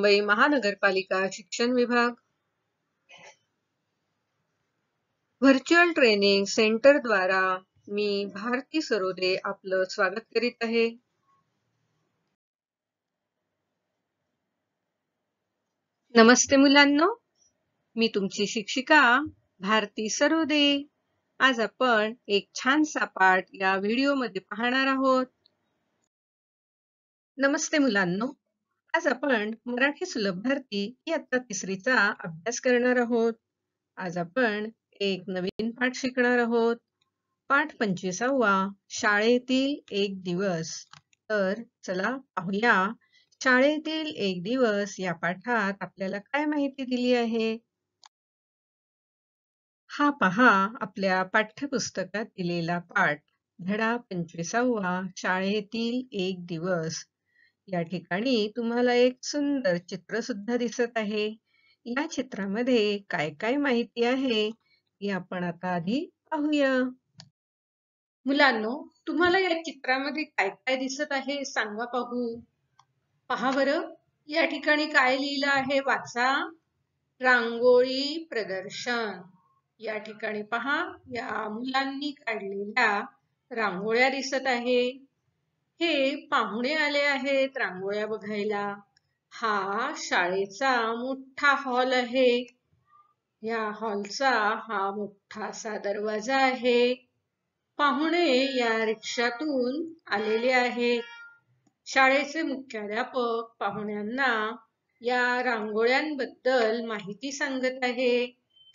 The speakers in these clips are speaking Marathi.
मुंबई महानगरपालिका शिक्षण विभाग व्हर्च्युअल ट्रेनिंग सेंटर द्वारा मी भारती सरोदे आपलं स्वागत करीत आहे नमस्ते मुलांना मी तुमची शिक्षिका भारती सरोदे आज आपण एक छानसा पाठ या व्हिडिओ मध्ये पाहणार आहोत नमस्ते मुलांनो आज आपण मराठी सुलभ भारती इयत्ता तिसरीचा अभ्यास करणार आहोत आज आपण एक नवीन पाठ शिकणार आहोत पाठ पंचवीसावा शाळेतील एक दिवस तर चला पाहूया शाळेतील एक दिवस या पाठात आपल्याला काय माहिती दिली आहे हा पहा आपल्या पाठ्यपुस्तकात दिलेला पाठ धडा पंचवीसावा शाळेतील एक दिवस या ठिकाणी तुम्हाला एक सुंदर चित्र सुद्धा दिसत आहे या चित्रामध्ये काय काय माहिती आहे हे आपण आता आधी पाहूया मुलांनो तुम्हाला या चित्रामध्ये काय काय दिसत आहे सांगा पाहू पहा बर या ठिकाणी काय लिहिलं आहे वाचा रांगोळी प्रदर्शन या ठिकाणी पहा या मुलांनी काढलेल्या रांगोळ्या दिसत आहे हे पाहुणे आले आहेत रांगोळ्या बघायला हा शाळेचा मोठा हॉल आहे या हॉलचा हा मोठा असा दरवाजा आहे पाहुणे या रिक्षातून आलेले आहे शाळेचे मुख्याध्यापक पाहुण्यांना या रांगोळ्यांबद्दल माहिती सांगत आहे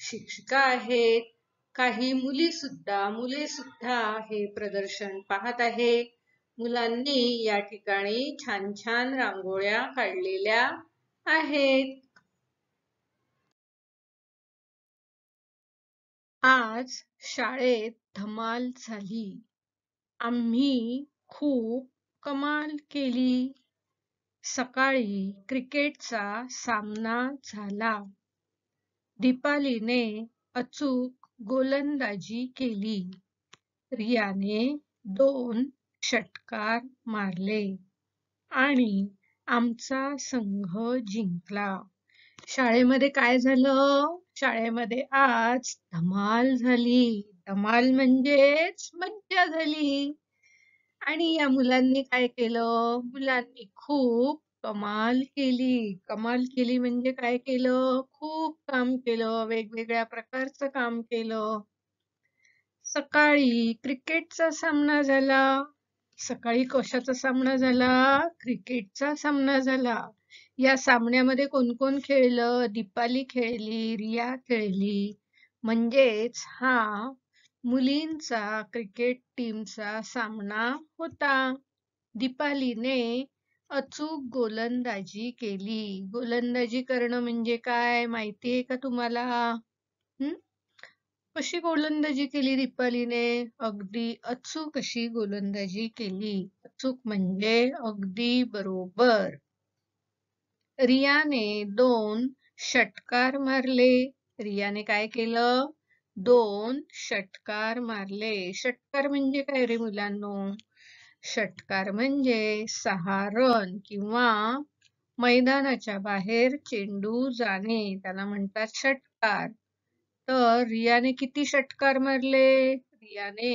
शिक्षिका आहेत काही मुली सुद्धा मुले सुद्धा हे प्रदर्शन पाहत आहे मुलांनी या ठिकाणी छान छान रांगोळ्या काढलेल्या आहेत आज शाळेत धमाल झाली आम्ही खूप कमाल केली सकाळी क्रिकेटचा सामना झाला दीपालीने अचूक गोलंदाजी केली रियाने दोन षटकार मारले आणि आमचा संघ जिंकला शाळेमध्ये काय झालं शाळेमध्ये आज धमाल झाली धमाल म्हणजेच मज्जा झाली आणि या मुलांनी काय केलं मुलांनी खूप कमाल केली कमाल केली म्हणजे काय केलं खूप काम केलं वेगवेगळ्या प्रकारचं काम केलं सकाळी क्रिकेटचा सामना झाला सकाळी कशाचा सामना झाला क्रिकेटचा सामना झाला या सामन्यामध्ये कोण कोण खेळलं दीपाली खेळली रिया खेळली म्हणजेच हा मुलींचा क्रिकेट टीमचा सामना होता दीपालीने अचूक गोलंदाजी केली गोलंदाजी करणं म्हणजे काय माहितीये का तुम्हाला हम्म कशी गोलंदाजी केली दीपालीने अगदी अचूक अशी गोलंदाजी केली अचूक म्हणजे अगदी बरोबर रियाने दोन षटकार मारले रियाने काय केलं दोन षटकार मारले षटकार म्हणजे काय रे मुलांनो षटकार म्हणजे सहा रन किंवा मैदानाच्या बाहेर चेंडू जाणे त्याला म्हणतात षटकार तर रियाने किती षटकार मारले रियाने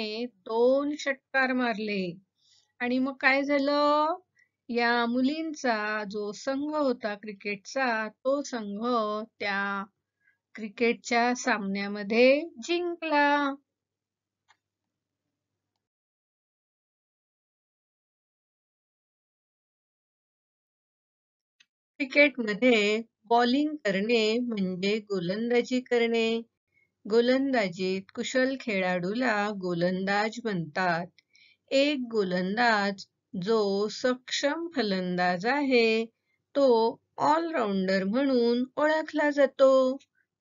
दोन षटकार मारले आणि मग काय झालं या मुलींचा जो संघ होता क्रिकेटचा तो संघ त्या क्रिकेटच्या सामन्यामध्ये जिंकला क्रिकेटमध्ये बॉलिंग करणे म्हणजे गोलंदाजी करणे गोलंदाजीत कुशल खेळाडूला गोलंदाज म्हणतात एक गोलंदाज जो सक्षम फलंदाज आहे तो ऑलराऊंडर म्हणून ओळखला जातो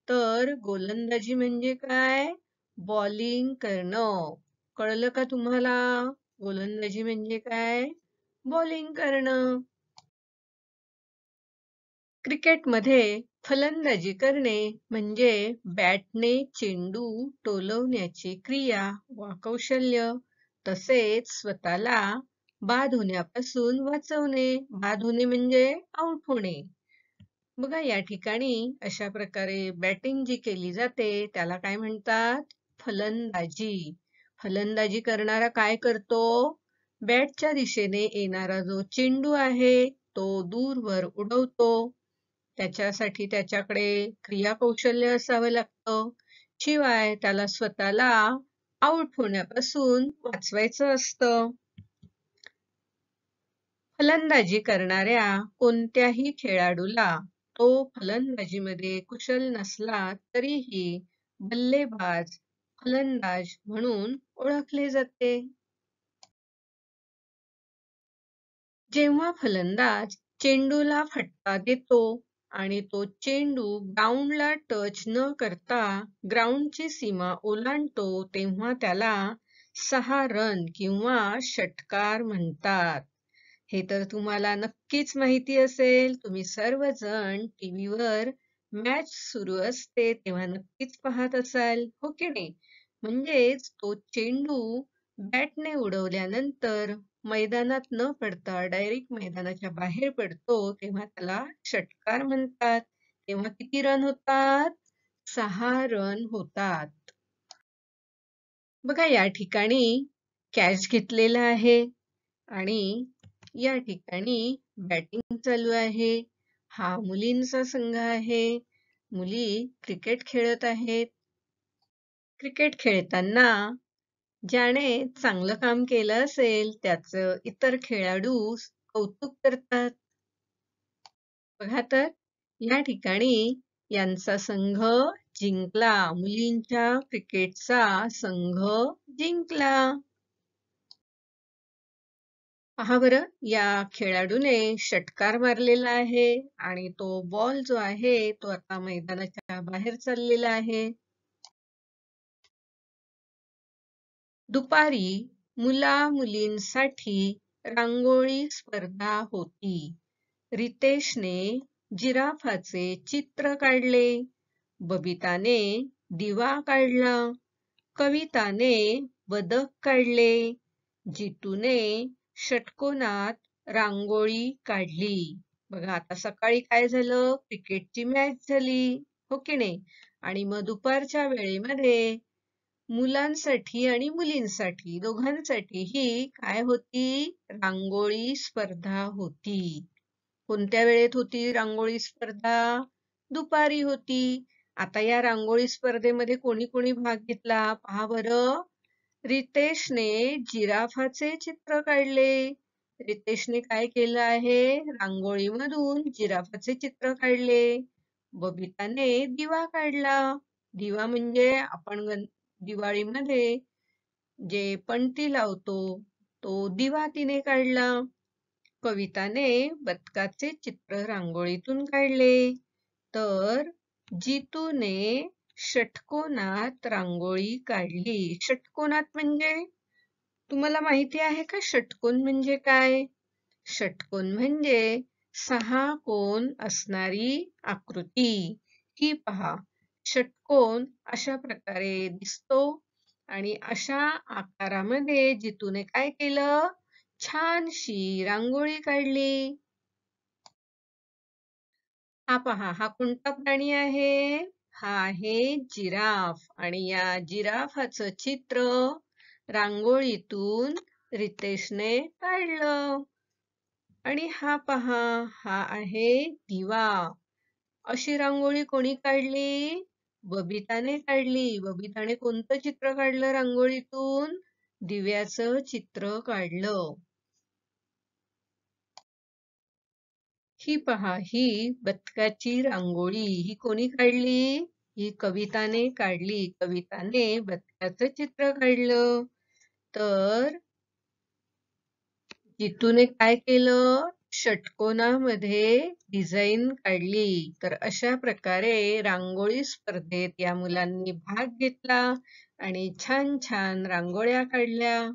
तर गोलंदाजी म्हणजे काय बॉलिंग करणं कळलं का तुम्हाला गोलंदाजी म्हणजे काय बॉलिंग करणं क्रिकेटमध्ये फलंदाजी करणे म्हणजे बॅटने चेंडू टोलवण्याची क्रिया व कौशल्य तसेच स्वतःला बाद होण्यापासून वाचवणे बाद होणे म्हणजे आउट होणे बघा या ठिकाणी अशा प्रकारे बॅटिंग जी केली जाते त्याला काय म्हणतात फलंदाजी फलंदाजी करणारा काय करतो बॅटच्या दिशेने येणारा जो चेंडू आहे तो दूरवर उडवतो त्याच्यासाठी त्याच्याकडे क्रियाकौशल्य असावं लागतं शिवाय त्याला स्वतःला आउट होण्यापासून वाचवायचं असतं फलंदाजी करणाऱ्या कोणत्याही खेळाडूला तो फलंदाजीमध्ये कुशल नसला तरीही बल्लेबाज फलंदाज म्हणून ओळखले जाते जेव्हा फलंदाज चेंडूला फटका देतो आणि तो चेंडू ग्राउंडला टच न करता ची सीमा ओलांडतो तेव्हा त्याला सहा रन किंवा षटकार म्हणतात हे तर तुम्हाला नक्कीच माहिती असेल तुम्ही सर्वजण टीव्हीवर मॅच सुरू असते तेव्हा नक्कीच पाहत असाल हो की नाही म्हणजेच तो चेंडू बॅटने उडवल्यानंतर मैदानात न पडता डायरेक्ट मैदानाच्या बाहेर पडतो तेव्हा त्याला षटकार म्हणतात तेव्हा किती रन होतात सहा रन होतात बघा या ठिकाणी कॅच घेतलेला आहे आणि या ठिकाणी बॅटिंग चालू आहे हा मुलींचा संघ आहे मुली क्रिकेट खेळत आहेत क्रिकेट खेळताना ज्याने चांगलं काम केलं असेल त्याच इतर खेळाडू कौतुक करतात. बघा तर या ठिकाणी यांचा संघ जिंकला. मुलींच्या क्रिकेटचा संघ जिंकला. पहा बरं या खेळाडूने षटकार मारलेला आहे आणि तो बॉल जो आहे तो आता मैदानाच्या बाहेर चाललेला आहे. दुपारी मुला मुलींसाठी रांगोळी स्पर्धा होती रितेशने जिराफाचे चित्र काढले बबिताने दिवा काढला कविताने बदक काढले जितूने षटकोनात रांगोळी काढली बघा आता सकाळी काय झालं क्रिकेटची मॅच झाली हो की नाही आणि मग दुपारच्या वेळेमध्ये मुलांसाठी आणि मुलींसाठी दोघांसाठी ही काय होती रांगोळी स्पर्धा होती. कोणत्या वेळेत होती रांगोळी स्पर्धा? दुपारी होती. आता या रांगोळी स्पर्धेमध्ये कोणी कोणी भाग घेतला पहा बरं रितेशने जिराफाचे चित्र काढले रितेशने काय केलं आहे रांगोळीमधून जिराफाचे चित्र काढले बबिताने दिवा काढला दिवा म्हणजे आपण दिवाळीमध्ये जे पणती लावतो तो दिवा तिने काढला कविताने बदकाचे चित्र रांगोळीतून काढले तर जितूने षटकोनात रांगोळी काढली षटकोनात म्हणजे तुम्हाला माहिती आहे का षटकोन म्हणजे काय षटकोन म्हणजे सहा कोन असणारी आकृती ही पहा षटकोन अशा प्रकारे दिसतो आणि अशा आकारामध्ये जितूने काय केलं छानशी रांगोळी काढली हा पहा हा कोणता प्राणी आहे हा आहे जिराफ आणि या जिराफाचं चित्र रांगोळीतून रितेशने काढलं आणि हा पहा हा आहे दिवा अशी रांगोळी कोणी काढली बबिताने काढली. बबिताने कोणतं चित्र काढलं रांगोळीतून? दिव्याचं चित्र काढलं. ही पहा ही बदकाची रांगोळी ही कोणी काढली? ही कविताने काढली. कविताने बदकाचं चित्र काढलं. तर जितूने काय केलं षटकोनामध्ये डिझाईन काढली तर अशा प्रकारे रांगोळी स्पर्धेत या मुलांनी भाग घेतला आणि छान छान रांगोळ्या काढल्या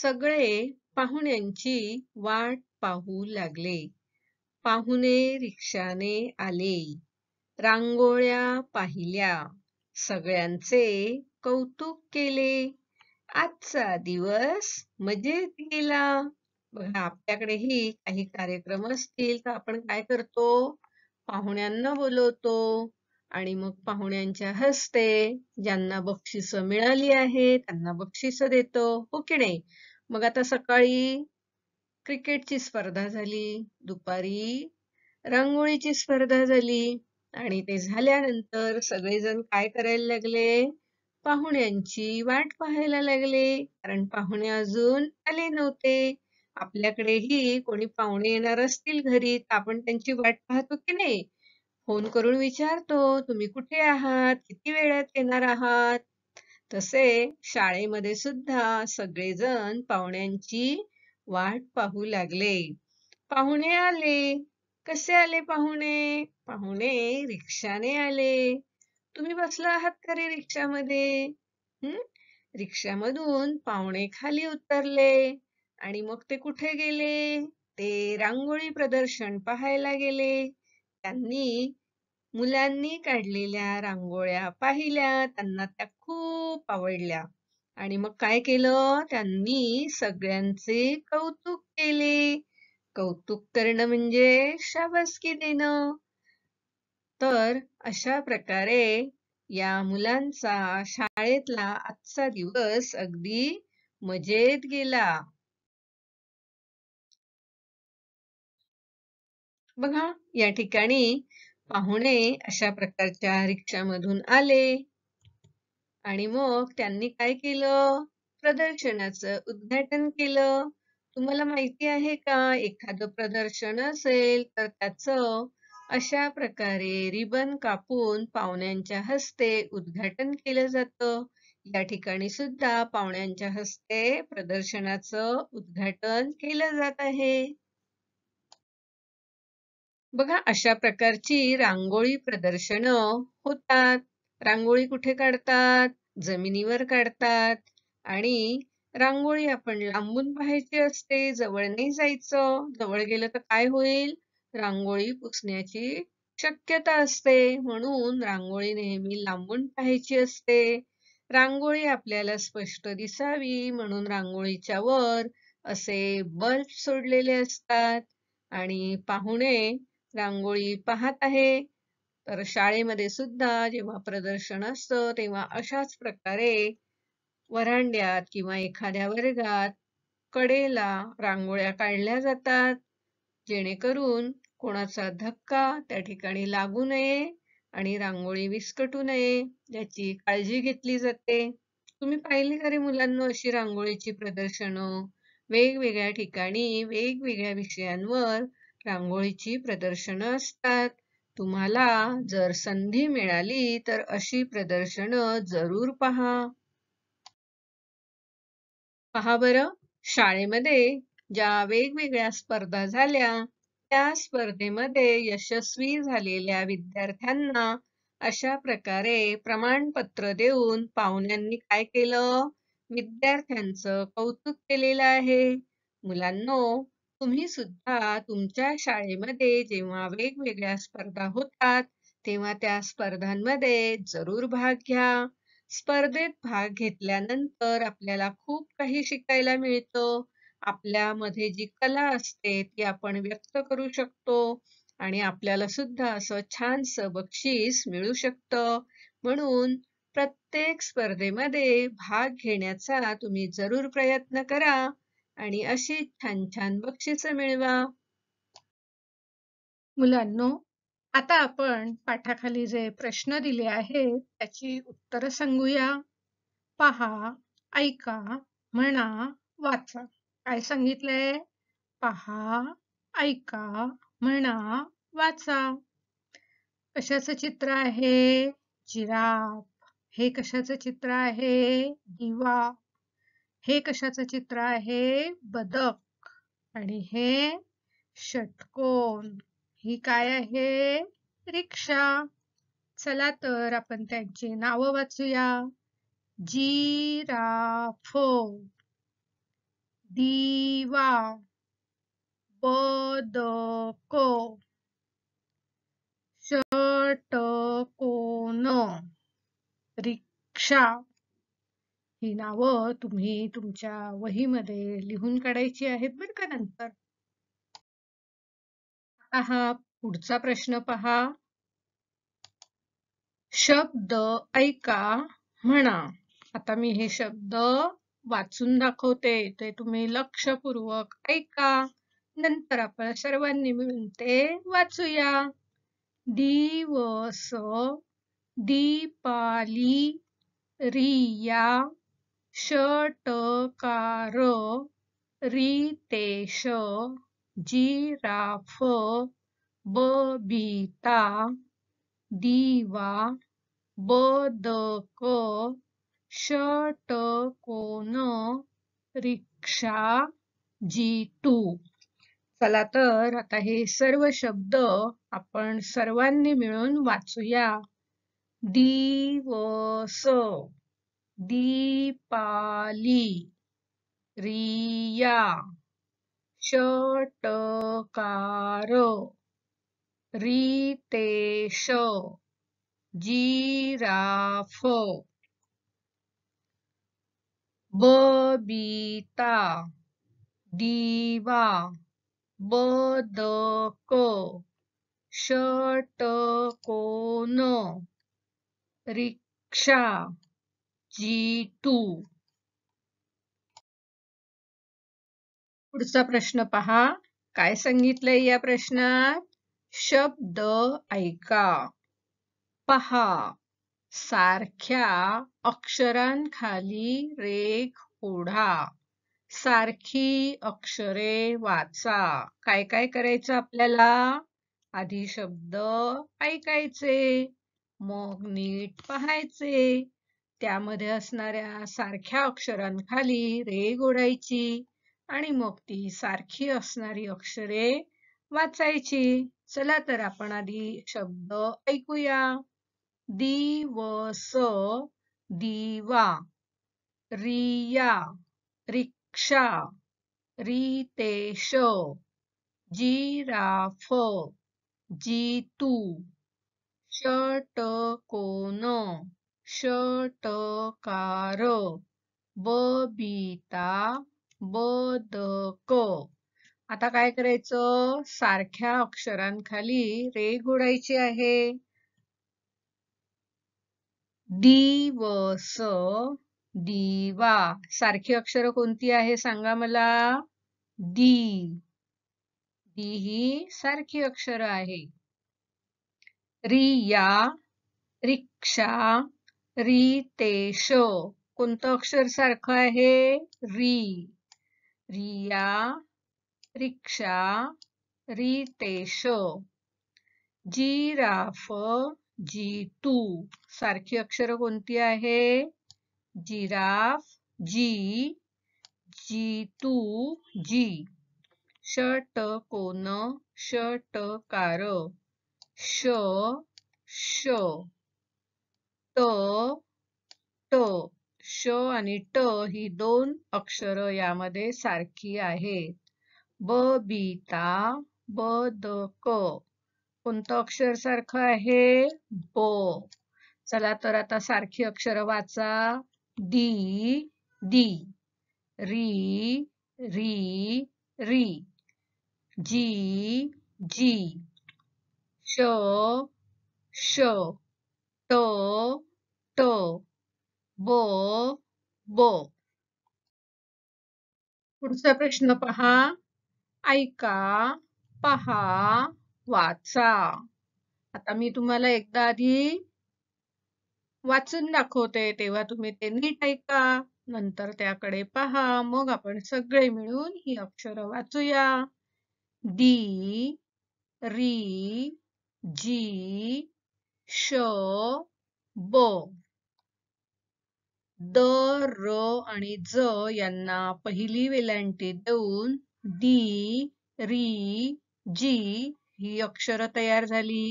सगळे पाहुण्यांची वाट पाहू लागले पाहुणे रिक्षाने आले रांगोळ्या पाहिल्या सगळ्यांचे कौतुक केले आजचा दिवस मजेत म्हणजे गेला बघा आपल्याकडेही काही कार्यक्रम असतील तर आपण काय करतो पाहुण्यांना बोलवतो आणि मग पाहुण्यांच्या हस्ते ज्यांना बक्षीस मिळाली आहे त्यांना बक्षीस देतो हो की नाही मग आता सकाळी क्रिकेटची स्पर्धा झाली दुपारी रांगोळीची स्पर्धा झाली आणि ते झाल्यानंतर सगळेजण काय करायला लागले पाहुण्यांची वाट पाहायला लागले कारण पाहुणे अजून आले नव्हते आपल्याकडेही कोणी पाहुणे येणार असतील घरी तर आपण त्यांची वाट पाहतो की नाही फोन करून विचारतो तुम्ही कुठे आहात किती वेळात येणार आहात तसे शाळेमध्ये सुद्धा सगळेजण पाहुण्यांची वाट पाहू लागले पाहुणे आले कसे आले पाहुणे पाहुणे रिक्षाने आले तुम्ही बसला आहात का रे रिक्षामध्ये हम्म रिक्षामधून पाहुणे खाली उतरले आणि मग ते कुठे गेले ते रांगोळी प्रदर्शन पाहायला गेले त्यांनी मुलांनी काढलेल्या रांगोळ्या पाहिल्या त्यांना त्या खूप आवडल्या आणि मग काय केलं त्यांनी सगळ्यांचे कौतुक केले कौतुक करणं म्हणजे शाबासकी देणं तर अशा प्रकारे या मुलांचा शाळेतला आजचा दिवस अगदी मजेत गेला बघा या ठिकाणी पाहुणे अशा प्रकारच्या रिक्षामधून आले आणि मग त्यांनी काय केलं प्रदर्शनाच उद्घाटन केलं तुम्हाला माहिती आहे का एखादं प्रदर्शन असेल तर त्याचं अशा प्रकारे रिबन कापून पाहुण्यांच्या हस्ते उद्घाटन केलं जातं या ठिकाणी सुद्धा पाहुण्यांच्या हस्ते प्रदर्शनाचं उद्घाटन केलं जात आहे बघा अशा प्रकारची रांगोळी प्रदर्शन होतात रांगोळी कुठे काढतात जमिनीवर काढतात आणि रांगोळी आपण लांबून पाहायची असते जवळ नाही जायचं जवळ गेलं तर काय होईल रांगोळी पुसण्याची शक्यता असते म्हणून रांगोळी नेहमी लांबून पाहायची असते रांगोळी आपल्याला स्पष्ट दिसावी म्हणून रांगोळीच्या वर असे बल्ब सोडलेले असतात आणि पाहुणे रांगोळी पाहत आहे तर शाळेमध्ये सुद्धा जेव्हा प्रदर्शन असतं तेव्हा अशाच प्रकारे वरांड्यात किंवा एखाद्या वर्गात कडेला रांगोळ्या काढल्या जातात जेणेकरून कोणाचा धक्का त्या ठिकाणी लागू नये आणि रांगोळी विस्कटू नये याची काळजी घेतली जाते तुम्ही पाहिले का रे मुलांना अशी रांगोळीची प्रदर्शनं वेगवेगळ्या ठिकाणी वेगवेगळ्या विषयांवर रांगोळीची प्रदर्शनं असतात तुम्हाला जर संधी मिळाली तर अशी प्रदर्शनं जरूर पहा पहा बरं शाळेमध्ये ज्या वेगवेगळ्या स्पर्धा झाल्या त्या स्पर्धेमध्ये यशस्वी झालेल्या विद्यार्थ्यांना अशा प्रकारे प्रमाणपत्र देऊन पाहुण्यांनी काय केलं विद्यार्थ्यांचं कौतुक केलेलं आहे मुलांनो तुम्ही सुद्धा तुमच्या शाळेमध्ये जेव्हा वेगवेगळ्या स्पर्धा होतात तेव्हा त्या स्पर्धांमध्ये जरूर भाग घ्या स्पर्धेत भाग घेतल्यानंतर आपल्याला खूप काही शिकायला मिळतं आपल्यामध्ये जी कला असते ती आपण व्यक्त करू शकतो आणि आपल्याला सुद्धा असं छानस बक्षीस मिळू शकतं म्हणून प्रत्येक स्पर्धेमध्ये भाग घेण्याचा तुम्ही जरूर प्रयत्न करा आणि अशी छान छान बक्षीस मिळवा मुलांनो आता आपण पाठाखाली जे प्रश्न दिले आहेत त्याची उत्तरं सांगूया पहा ऐका म्हणा वाचा काय सांगितलंय पहा ऐका म्हणा वाचा कशाचं चित्र आहे जिराफ हे कशाचं चित्र आहे दिवा हे कशाचं चित्र आहे बदक आणि हे षटकोन ही काय आहे रिक्षा चला तर आपण त्यांची नावं वाचूया जिराफ. दिवा बदक, षटकोन रिक्षा ही नावं तुम्ही तुमच्या वहीमध्ये लिहून काढायची आहेत बरं का नंतर आता हा पुढचा प्रश्न पहा शब्द ऐका म्हणा आता मी हे शब्द वाचून दाखवते ते तुम्ही लक्षपूर्वक ऐका नंतर आपण सर्वांनी मिळून ते वाचूया दिवस दीपाली रिया षटकार रितेश जिराफ बबीता, दिवा बदक षटकोन रिक्षा जीटू चला तर आता हे सर्व शब्द आपण सर्वांनी मिळून वाचूया दिवस दीपाली रिया षटकार रितेश जिराफ बबीता, दिवा बदक षटकोन रिक्षा जीटू पुढचा प्रश्न पहा काय सांगितलंय या प्रश्नात शब्द ऐका पहा सारख्या अक्षरांखाली रेख ओढा सारखी अक्षरे वाचा काय काय करायचं आपल्याला आधी शब्द ऐकायचे मग नीट पाहायचे त्यामध्ये असणाऱ्या सारख्या अक्षरांखाली रेग ओढायची आणि मग ती सारखी असणारी अक्षरे वाचायची चला तर आपण आधी शब्द ऐकूया दिवस दिवा रिया रिक्षा रितेश जिराफ जितू षटकोन षटकार बबिता बदक आता काय करायचं सारख्या अक्षरांखाली रे उडायचे आहे दिवस दिवा सारखी अक्षर को संगा मला दी दी ही सारखी अक्षर है रिया रिक्षा रितेश को अक्षर सारख है री रिया रिक्षा रितेश जीराफ जी तू सारखी अक्षर कोणती आहे जिराफ जी जी तू जी शट कोन शट कार श श ट, ट श आणि ट ही दोन अक्षर यामध्ये सारखी आहेत ब ब द, क कोणतं अक्षर सारखं आहे ब चला तर आता सारखी अक्षर वाचा दी दी री री री जी जी श श ट ट ब ब पुढचा प्रश्न पहा ऐका पहा वाचा आता मी तुम्हाला एकदा आधी वाचून दाखवते तेव्हा तुम्ही ते नीट ऐका नंतर त्याकडे पहा मग आपण सगळे मिळून ही अक्षर वाचूया डी री जी श ब द र आणि ज यांना पहिली वेलांटी देऊन डी री जी ही अक्षर तयार झाली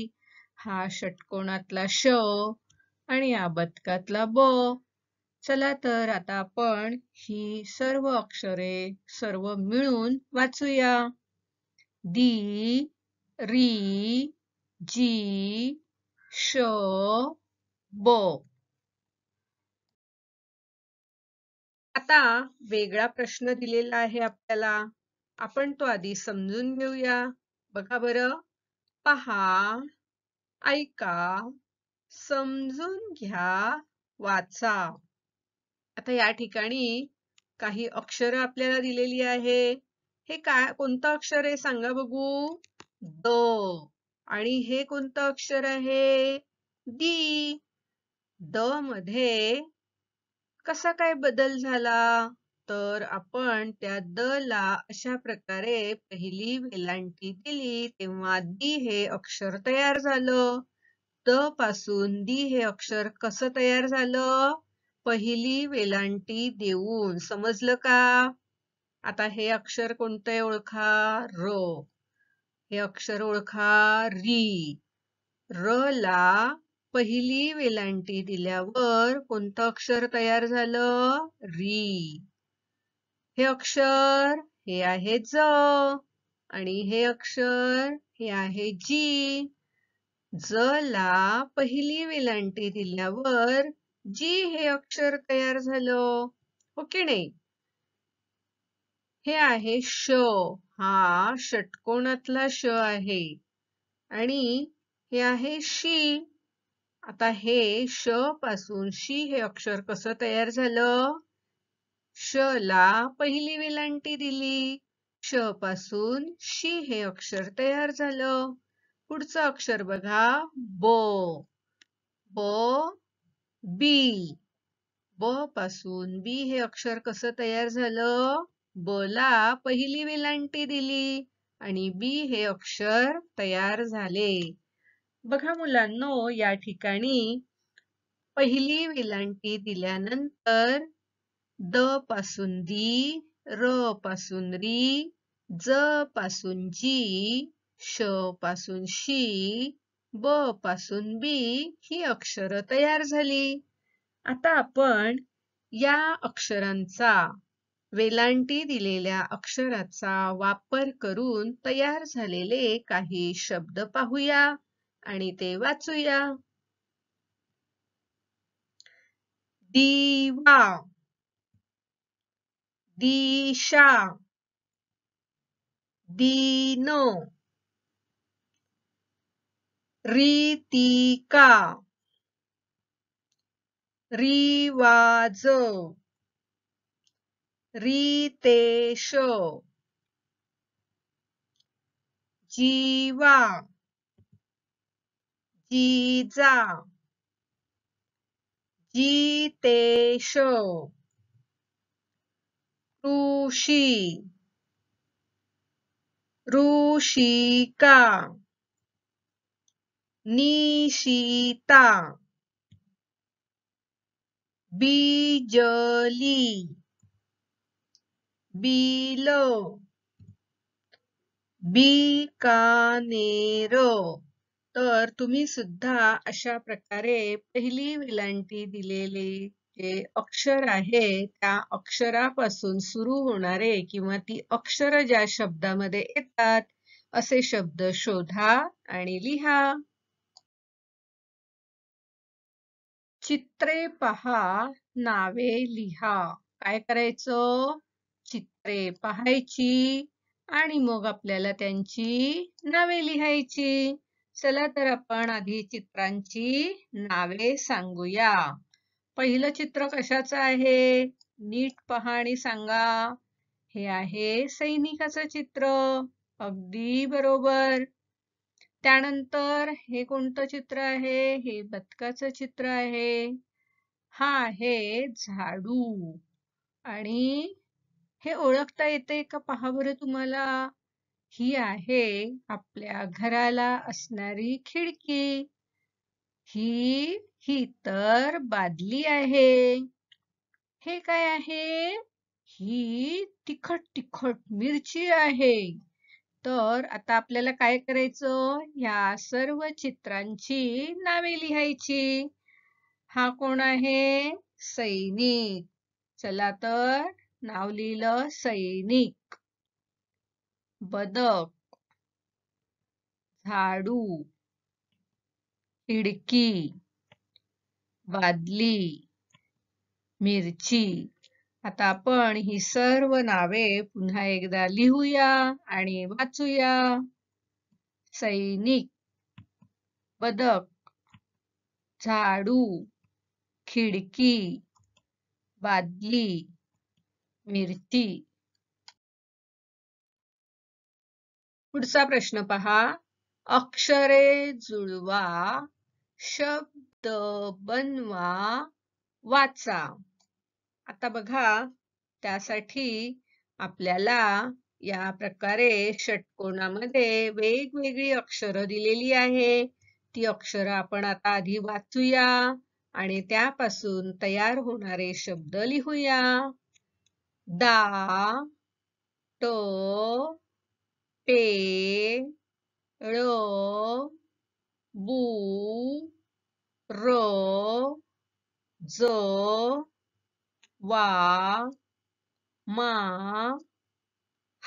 हा षटकोणातला श आणि या बदकातला ब चला तर आता आपण ही सर्व अक्षरे सर्व मिळून वाचूया दी री जी श ब आता वेगळा प्रश्न दिलेला आहे आपल्याला आपण तो आधी समजून घेऊया बघा बरं पहा ऐका समजून घ्या वाचा आता या ठिकाणी काही अक्षर आपल्याला दिलेली आहे हे काय कोणतं अक्षर आहे सांगा बघू द आणि हे कोणतं अक्षर आहे दी द मध्ये कसा काय बदल झाला तर आपण त्या द ला अशा प्रकारे पहिली वेलांटी दिली तेव्हा दी हे अक्षर तयार झालं द पासून दी हे अक्षर कसं तयार झालं पहिली वेलांटी देऊन समजलं का आता हे अक्षर कोणतंय ओळखा र हे अक्षर ओळखा री र ला पहिली वेलांटी दिल्यावर कोणतं अक्षर तयार झालं री हे अक्षर हे आहे ज आणि हे अक्षर हे आहे जी ज ला पहिली वेलांटी दिल्यावर जी हे अक्षर तयार झालं हो की नाही हे आहे श हा षटकोणातला श आहे आणि हे आहे शी आता हे श पासून शी हे अक्षर कसं तयार झालं श ला पहिली विलांटी दिली श पासून शी हे अक्षर तयार झालं पुढचं अक्षर बघा बो ब बी ब पासून बी हे अक्षर कसं तयार झालं ब ला पहिली विलांटी दिली आणि बी हे अक्षर तयार झाले बघा मुलांनो या ठिकाणी पहिली विलांटी दिल्यानंतर द पासून दी र पासून री ज पासून जी श पासून शी ब पासून बी ही अक्षर तयार झाली आता आपण या अक्षरांचा वेलांटी दिलेल्या अक्षराचा वापर करून तयार झालेले काही शब्द पाहूया आणि ते वाचूया दिवा দিশা দিনো रीतिका रिवाज रितेश जीवा जीजा जीतेश ऋषि ऋषिका निशिता बिजली बिलो बीकानेर तर तुम्ही सुद्धा अशा प्रकारे पहिली विलांटी दिलेली जे अक्षर आहे त्या अक्षरापासून सुरू होणारे किंवा ती अक्षर ज्या शब्दामध्ये येतात असे शब्द शोधा आणि लिहा चित्रे पहा नावे लिहा काय करायचं चित्रे पाहायची आणि मग आपल्याला त्यांची नावे लिहायची चला तर आपण आधी चित्रांची नावे सांगूया पहिलं चित्र कशाचं आहे नीट पहा आणि सांगा हे आहे सैनिकाचं चित्र अगदी बरोबर त्यानंतर हे कोणतं चित्र आहे हे बदकाचं चित्र आहे हा आहे झाडू आणि हे ओळखता येते का पहा बरं तुम्हाला ही आहे आपल्या घराला असणारी खिडकी ही ही तर बादली आहे हे काय आहे ही तिखट तिखट मिरची आहे तर आता आपल्याला काय करायचं या सर्व चित्रांची नावे लिहायची हा कोण आहे सैनिक चला तर नाव लिहिलं सैनिक बदक झाडू इडकी वादली, मिरची आता आपण ही सर्व नावे पुन्हा एकदा लिहूया आणि वाचूया सैनिक बदक झाडू खिडकी बादली मिरची पुढचा प्रश्न पहा अक्षरे जुळवा शब्द त बनवा वाचा आता बघा त्यासाठी आपल्याला या प्रकारे षटकोणामध्ये वेगवेगळी अक्षर दिलेली आहे ती अक्षरं आपण आता आधी वाचूया आणि त्यापासून तयार होणारे शब्द लिहूया दा ट पे ळ बू र ज वा मा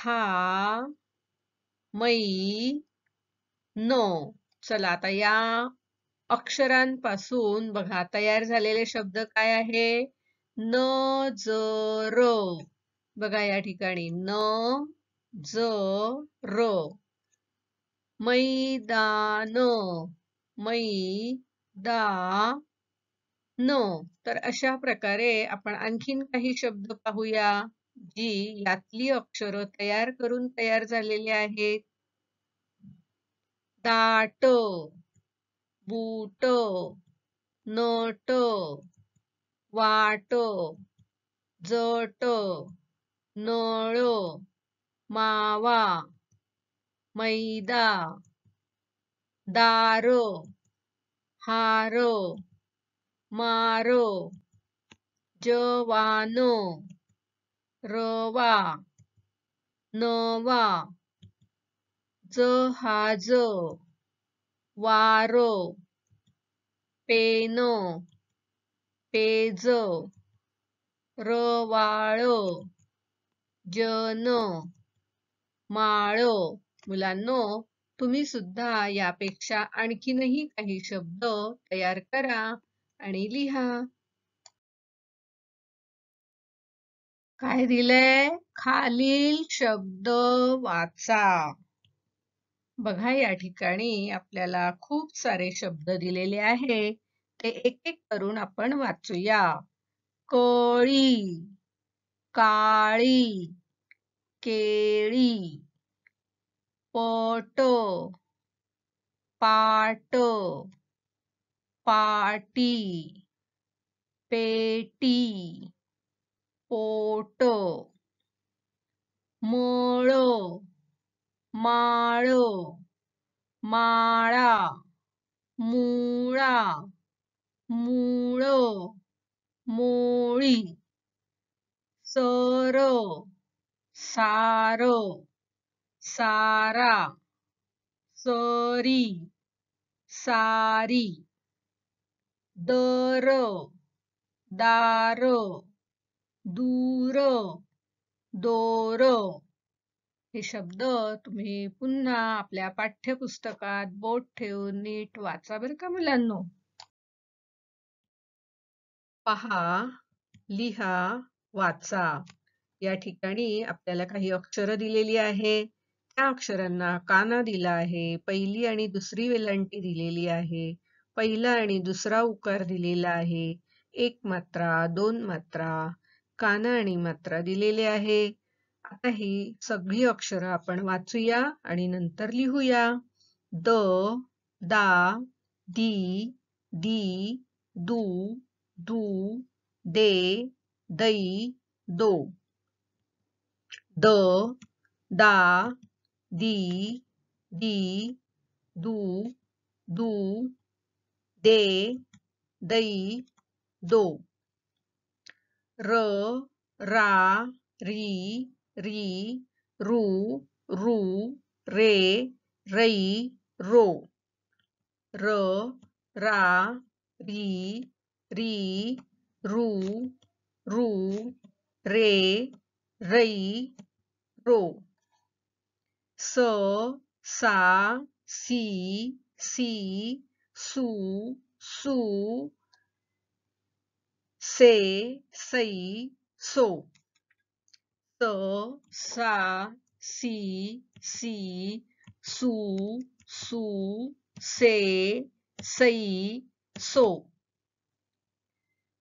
हा मै न चला आता या अक्षरांपासून बघा तयार झालेले शब्द काय आहे न ज र बघा या ठिकाणी न ज र मैदान मै दा न तर अशा प्रकारे आपण आणखीन काही शब्द पाहूया जी यातली अक्षर तयार करून तयार झालेली आहेत दाट बूट नट वाट जट नळ मावा मैदा दार हारो मारो जवानो रवा नवा जहाज वारो पेनो पेज रवाळो जन माळो मुलांनो तुम्ही सुद्धा यापेक्षा आणखीनही काही शब्द तयार करा आणि लिहा काय दिलंय खालील शब्द वाचा बघा या ठिकाणी आपल्याला खूप सारे शब्द दिलेले आहे ते एक एक करून आपण वाचूया कोळी काळी केळी पोटो, पाटो, पाटी पेटी पोटो, मळ माळो माळा मुळा मूळ मोळी सरो, सारो, सारा सरी सारी दर दार दूर दोर हे शब्द तुम्ही पुन्हा आपल्या पाठ्यपुस्तकात बोट ठेवून नीट वाचा बरं का मुलांनो पहा लिहा वाचा या ठिकाणी आपल्याला काही अक्षर दिलेली आहे त्या अक्षरांना काना दिला आहे पहिली आणि दुसरी वेलांटी दिलेली आहे पहिला आणि दुसरा उकार दिलेला आहे एक मात्रा दोन मात्रा काना आणि मात्रा दिलेले आहे आता ही सगळी अक्षरं आपण वाचूया आणि नंतर लिहूया द दा दी दी दू दू दे दई दो द दा D, D, do, do, de, de, do. R, ra, ri, ri, ru, ru, re, rei, ro. R, ra, ri, ri, ru, ru, re, rei, ro. 所、沙、西、西、苏、苏、塞、塞、苏。所、沙、西、西、苏、苏、塞、塞、苏。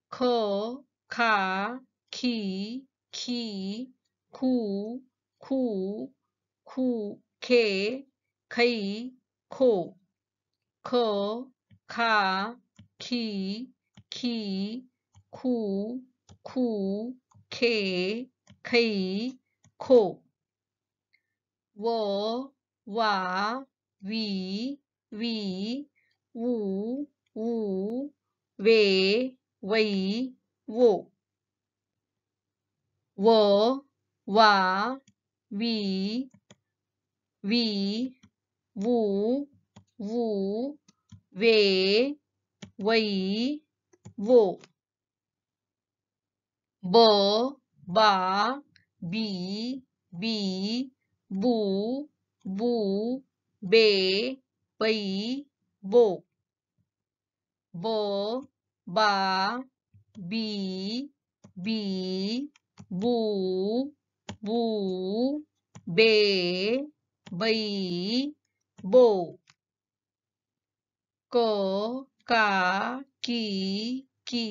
可、卡、基、基、库、库。खु खे खै खो ख खा खि खि खू खू खे खै खो व वा वि वी ऊ ऊ वे वै वो व वा वि we, wo, wo, we, we, wo. Bo, ba, bi, be, bu, boo, be, bay, bo. Bo, ba, bi, be, bu, boo, be, बई बो क का की की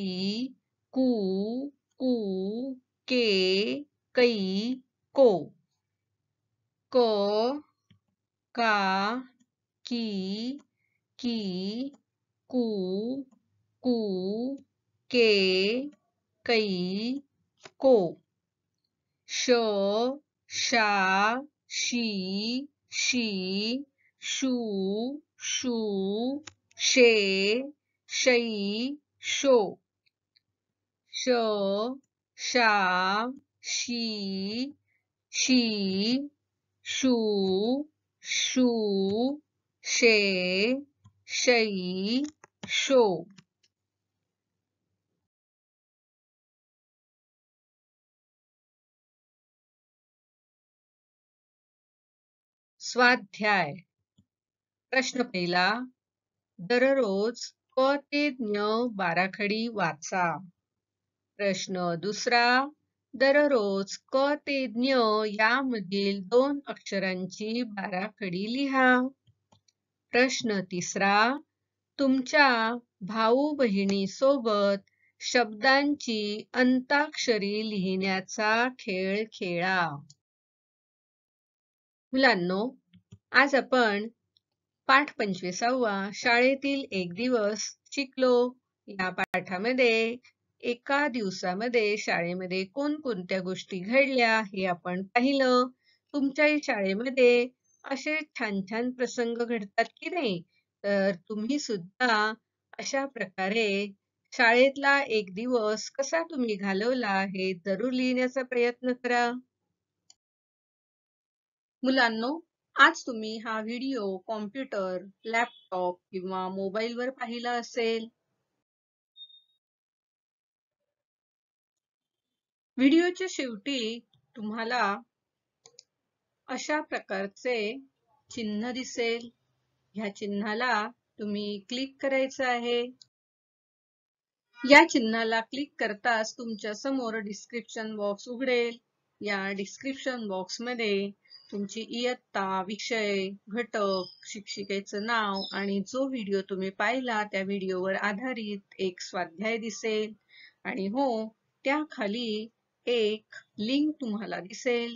कू कू के कई को क का की की कू कू के कई को श शा शी she, shoe, shoe, she, she, show. Show, sha, she, she, shoe, shoe, she, she, show. स्वाध्याय प्रश्न पहिला दररोज क ते ज्ञ बाराखडी वाचा प्रश्न दुसरा दररोज क ते ज्ञ यामधील दोन अक्षरांची बाराखडी लिहा प्रश्न तिसरा तुमच्या भाऊ बहिणी सोबत शब्दांची अंताक्षरी लिहिण्याचा खेळ खेळा मुलांनो आज आपण पाठ पंचवीसावा शाळेतील एक दिवस शिकलो या पाठामध्ये एका दिवसामध्ये शाळेमध्ये कोण कोणत्या गोष्टी घडल्या हे आपण पाहिलं तुमच्याही शाळेमध्ये असे छान छान प्रसंग घडतात की नाही तर तुम्ही सुद्धा अशा प्रकारे शाळेतला एक दिवस कसा तुम्ही घालवला हे जरूर लिहिण्याचा प्रयत्न करा मुलांनो आज तुम्ही हा व्हिडिओ कॉम्प्युटर लॅपटॉप किंवा मोबाईल वर पाहिला असेल व्हिडिओच्या शेवटी तुम्हाला अशा प्रकारचे चिन्ह दिसेल ह्या चिन्हाला तुम्ही क्लिक करायचं आहे या चिन्हाला क्लिक करताच तुमच्या समोर डिस्क्रिप्शन बॉक्स उघडेल या डिस्क्रिप्शन बॉक्स मध्ये तुमची इयत्ता विषय घटक शिक्षिकेचं नाव आणि जो व्हिडिओ तुम्ही पाहिला त्या व्हिडिओवर आधारित एक स्वाध्याय दिसेल आणि हो त्या खाली एक लिंक तुम्हाला दिसेल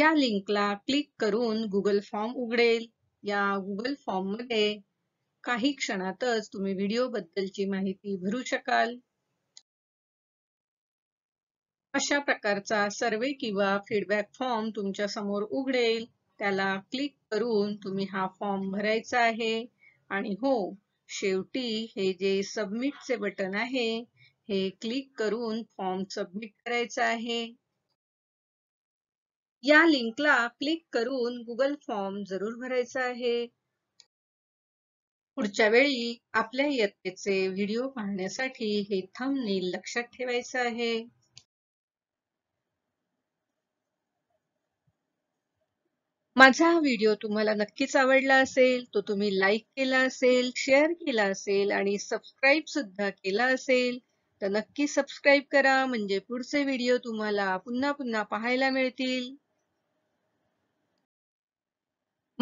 या लिंकला क्लिक करून गुगल फॉर्म उघडेल या गुगल फॉर्म मध्ये काही क्षणातच तुम्ही व्हिडिओ बद्दलची माहिती भरू शकाल अशा प्रकारचा सर्वे किंवा फीडबॅक फॉर्म तुमच्या समोर उघडेल त्याला क्लिक करून तुम्ही हा फॉर्म भरायचा आहे आणि हो शेवटी हे जे सबमिटचे बटन आहे हे क्लिक करून फॉर्म सबमिट करायचा आहे या लिंकला क्लिक करून गुगल फॉर्म जरूर भरायचा आहे पुढच्या वेळी आपल्या इयत्तेचे व्हिडिओ पाहण्यासाठी हे थंबनेल लक्षात ठेवायचं आहे माझा हा व्हिडिओ तुम्हाला नक्कीच आवडला असेल तो तुम्ही लाईक केला असेल शेअर केला असेल आणि सबस्क्राईब सुद्धा केला असेल तर नक्की सबस्क्राईब करा म्हणजे पुढचे व्हिडिओ तुम्हाला पुन्हा पुन्हा पाहायला मिळतील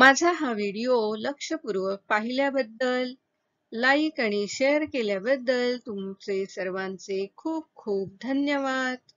माझा हा व्हिडिओ लक्षपूर्वक पाहिल्याबद्दल लाईक आणि शेअर केल्याबद्दल तुमचे सर्वांचे खूप खूप धन्यवाद